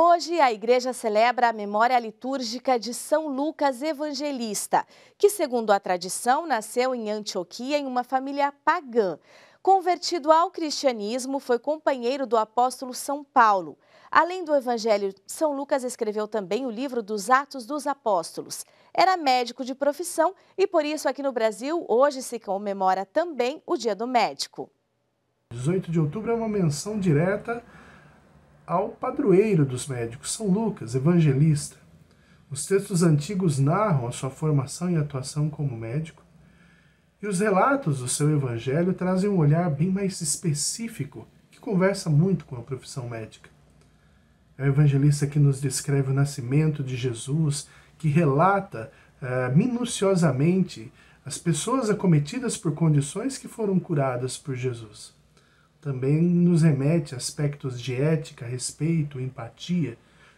Hoje a igreja celebra a memória litúrgica de São Lucas Evangelista, que, segundo a tradição, nasceu em Antioquia em uma família pagã. Convertido ao cristianismo, foi companheiro do apóstolo São Paulo. Além do Evangelho, São Lucas escreveu também o livro dos Atos dos Apóstolos. Era médico de profissão e, por isso, aqui no Brasil, hoje se comemora também o Dia do Médico. 18 de outubro é uma menção direta ao padroeiro dos médicos, São Lucas, evangelista. Os textos antigos narram a sua formação e atuação como médico, e os relatos do seu evangelho trazem um olhar bem mais específico que conversa muito com a profissão médica. É o evangelista que nos descreve o nascimento de Jesus, que relata uh, minuciosamente as pessoas acometidas por condições que foram curadas por Jesus também nos remete a aspectos de ética, respeito, empatia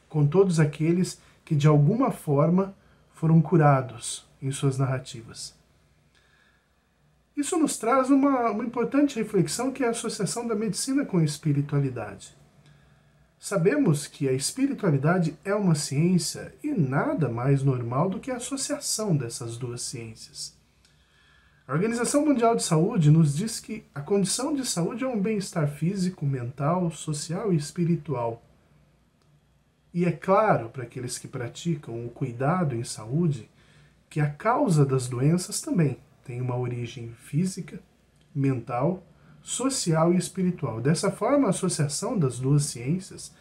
com todos aqueles que de alguma forma foram curados em suas narrativas. Isso nos traz uma, uma importante reflexão que é a associação da medicina com a espiritualidade. Sabemos que a espiritualidade é uma ciência e nada mais normal do que a associação dessas duas ciências. A Organização Mundial de Saúde nos diz que a condição de saúde é um bem-estar físico, mental, social e espiritual. E é claro para aqueles que praticam o cuidado em saúde que a causa das doenças também tem uma origem física, mental, social e espiritual. Dessa forma, a associação das duas ciências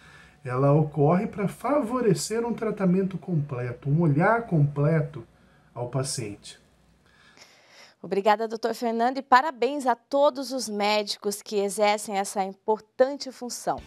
ela ocorre para favorecer um tratamento completo, um olhar completo ao paciente. Obrigada, doutor Fernando, e parabéns a todos os médicos que exercem essa importante função.